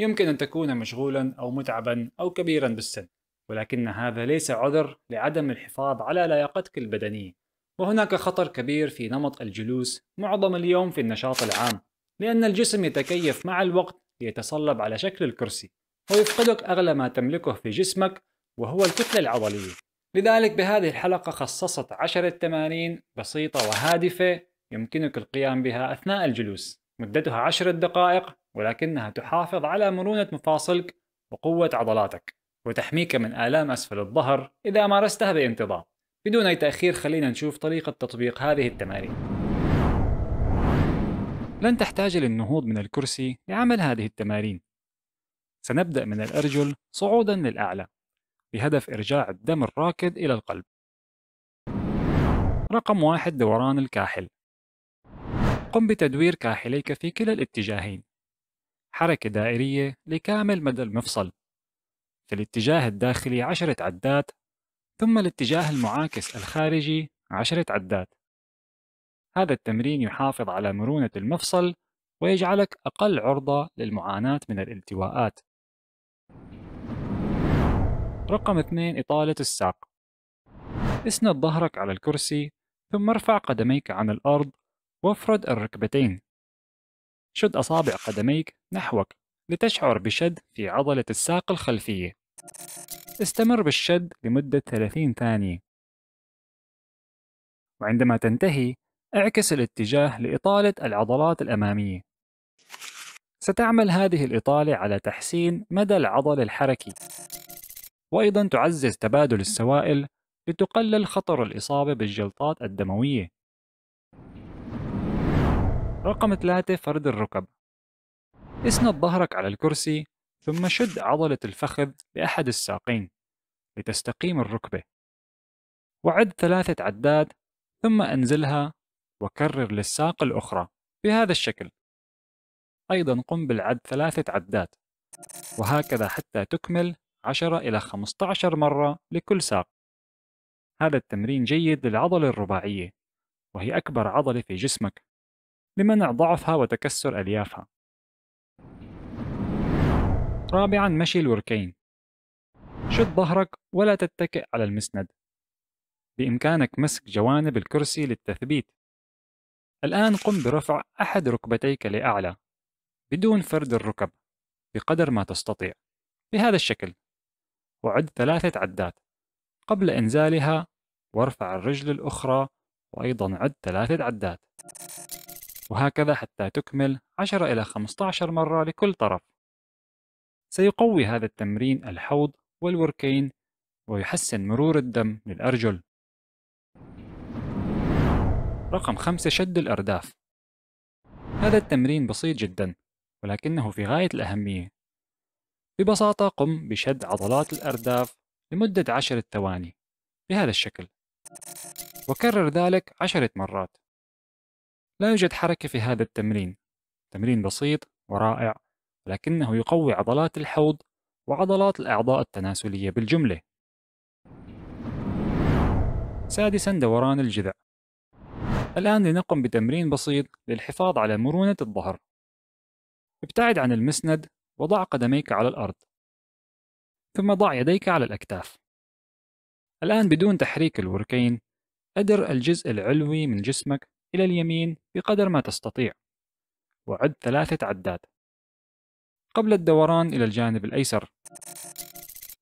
يمكن أن تكون مشغولا أو متعبا أو كبيرا بالسن ولكن هذا ليس عذر لعدم الحفاظ على لياقتك البدنية وهناك خطر كبير في نمط الجلوس معظم اليوم في النشاط العام لأن الجسم يتكيف مع الوقت ليتصلب على شكل الكرسي ويفقدك أغلى ما تملكه في جسمك وهو الكتلة العضلية لذلك بهذه الحلقة خصصت عشرة تمارين بسيطة وهادفة يمكنك القيام بها أثناء الجلوس مدتها عشرة دقائق ولكنها تحافظ على مرونة مفاصلك وقوة عضلاتك وتحميك من آلام أسفل الظهر إذا مارستها بانتظام بدون أي تأخير خلينا نشوف طريقة تطبيق هذه التمارين لن تحتاج للنهوض من الكرسي لعمل هذه التمارين سنبدأ من الأرجل صعودا للأعلى بهدف إرجاع الدم الراكد إلى القلب رقم واحد دوران الكاحل قم بتدوير كاحليك في كلا الاتجاهين حركة دائرية لكامل مدى المفصل في الاتجاه الداخلي عشرة عدات ثم الاتجاه المعاكس الخارجي عشرة عدات هذا التمرين يحافظ على مرونة المفصل ويجعلك أقل عرضة للمعاناة من الالتواءات رقم 2 إطالة الساق اسند ظهرك على الكرسي ثم ارفع قدميك عن الأرض وافرد الركبتين شد أصابع قدميك نحوك لتشعر بشد في عضلة الساق الخلفية. استمر بالشد لمدة 30 ثانية. وعندما تنتهي، اعكس الاتجاه لإطالة العضلات الأمامية. ستعمل هذه الإطالة على تحسين مدى العضل الحركي. وأيضًا تعزز تبادل السوائل لتقلل خطر الإصابة بالجلطات الدموية. رقم ثلاثة فرد الركب اسند ظهرك على الكرسي ثم شد عضلة الفخذ بأحد الساقين لتستقيم الركبة وعد ثلاثة عداد ثم أنزلها وكرر للساق الأخرى بهذا الشكل أيضا قم بالعد ثلاثة عداد وهكذا حتى تكمل 10 إلى 15 مرة لكل ساق هذا التمرين جيد للعضلة الرباعية وهي أكبر عضلة في جسمك لمنع ضعفها وتكسر أليافها. رابعاً مشي الوركين شد ظهرك ولا تتكئ على المسند بإمكانك مسك جوانب الكرسي للتثبيت الآن قم برفع أحد ركبتيك لأعلى بدون فرد الركب بقدر ما تستطيع بهذا الشكل وعد ثلاثة عدات قبل إنزالها وارفع الرجل الأخرى وأيضا عد ثلاثة عدات وهكذا حتى تكمل 10 إلى 15 مرة لكل طرف سيقوي هذا التمرين الحوض والوركين ويحسن مرور الدم للأرجل رقم 5 شد الأرداف هذا التمرين بسيط جدا ولكنه في غاية الأهمية ببساطة قم بشد عضلات الأرداف لمدة عشرة ثواني بهذا الشكل وكرر ذلك عشرة مرات لا يوجد حركة في هذا التمرين تمرين بسيط ورائع لكنه يقوي عضلات الحوض وعضلات الأعضاء التناسلية بالجملة سادسا دوران الجذع الآن لنقم بتمرين بسيط للحفاظ على مرونة الظهر ابتعد عن المسند وضع قدميك على الأرض ثم ضع يديك على الأكتاف الآن بدون تحريك الوركين أدر الجزء العلوي من جسمك إلى اليمين بقدر ما تستطيع وعد ثلاثة عدات قبل الدوران إلى الجانب الأيسر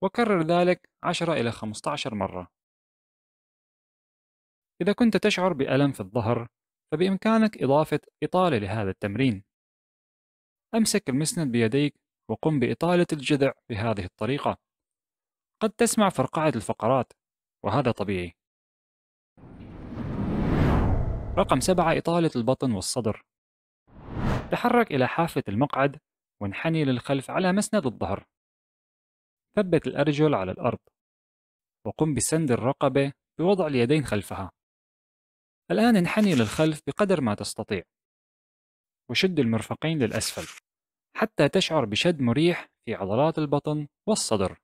وكرر ذلك 10 إلى 15 مرة إذا كنت تشعر بألم في الظهر فبإمكانك إضافة إطالة لهذا التمرين أمسك المسند بيديك وقم بإطالة الجذع بهذه الطريقة قد تسمع فرقعة الفقرات وهذا طبيعي رقم سبعة إطالة البطن والصدر تحرك إلى حافة المقعد وانحني للخلف على مسند الظهر ثبت الأرجل على الأرض وقم بسند الرقبة بوضع اليدين خلفها الآن انحني للخلف بقدر ما تستطيع وشد المرفقين للأسفل حتى تشعر بشد مريح في عضلات البطن والصدر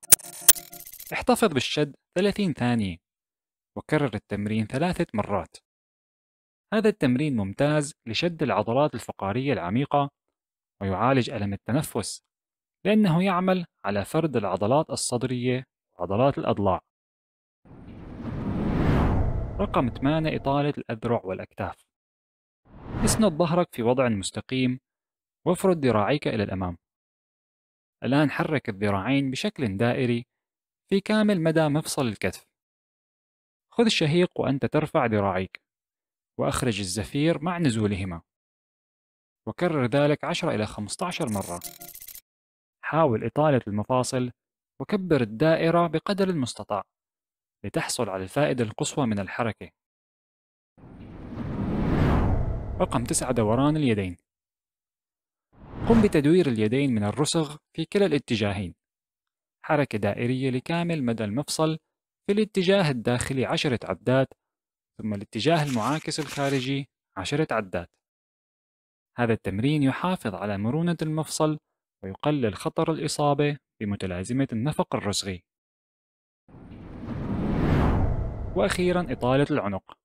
احتفظ بالشد 30 ثانية وكرر التمرين ثلاثة مرات هذا التمرين ممتاز لشد العضلات الفقارية العميقة ويعالج ألم التنفس لأنه يعمل على فرد العضلات الصدرية وعضلات الأضلاع رقم 8 إطالة الأذرع والأكتاف اسند ظهرك في وضع مستقيم وافرد ذراعيك إلى الأمام الآن حرك الذراعين بشكل دائري في كامل مدى مفصل الكتف خذ الشهيق وأنت ترفع ذراعيك وأخرج الزفير مع نزولهما وكرر ذلك 10 إلى 15 مرة حاول إطالة المفاصل وكبر الدائرة بقدر المستطاع لتحصل على الفائدة القصوى من الحركة رقم 9 دوران اليدين قم بتدوير اليدين من الرسغ في كلا الاتجاهين حركة دائرية لكامل مدى المفصل في الاتجاه الداخلي عشرة عدات ثم الاتجاه المعاكس الخارجي عشرة عدات هذا التمرين يحافظ على مرونة المفصل ويقلل خطر الإصابة بمتلازمة النفق الرسغي وأخيرا إطالة العنق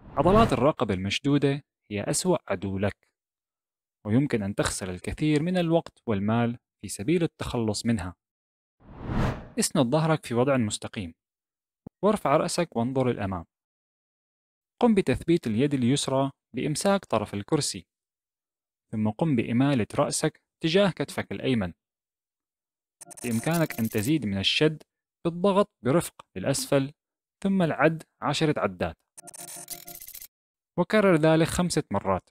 عضلات الرقبة المشدودة هي أسوأ عدو لك ويمكن أن تخسر الكثير من الوقت والمال في سبيل التخلص منها اسند ظهرك في وضع مستقيم وارفع رأسك وانظر للأمام قم بتثبيت اليد اليسرى بإمساك طرف الكرسي ثم قم بإمالة رأسك تجاه كتفك الأيمن بإمكانك أن تزيد من الشد بالضغط برفق للأسفل ثم العد عشرة عدات وكرر ذلك خمسة مرات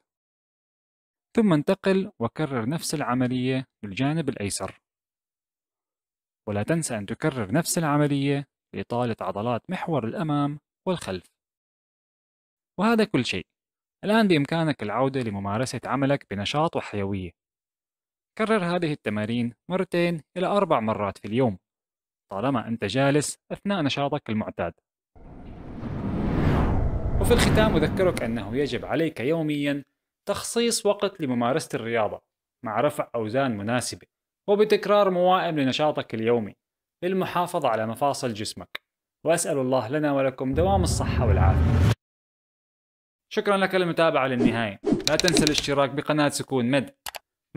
ثم انتقل وكرر نفس العملية للجانب الأيسر ولا تنسى أن تكرر نفس العملية لإطالة عضلات محور الأمام والخلف وهذا كل شيء الآن بإمكانك العودة لممارسة عملك بنشاط وحيوية كرر هذه التمارين مرتين إلى أربع مرات في اليوم طالما أنت جالس أثناء نشاطك المعتاد وفي الختام أذكرك أنه يجب عليك يومياً تخصيص وقت لممارسة الرياضة مع رفع أوزان مناسبة وبتكرار موائم لنشاطك اليومي للمحافظة على مفاصل جسمك وأسأل الله لنا ولكم دوام الصحة والعافية شكرا لك للمتابعة للنهاية لا تنسى الاشتراك بقناة سكون مد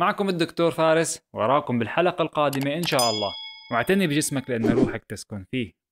معكم الدكتور فارس وراكم بالحلقة القادمة إن شاء الله واعتني بجسمك لأن روحك تسكن فيه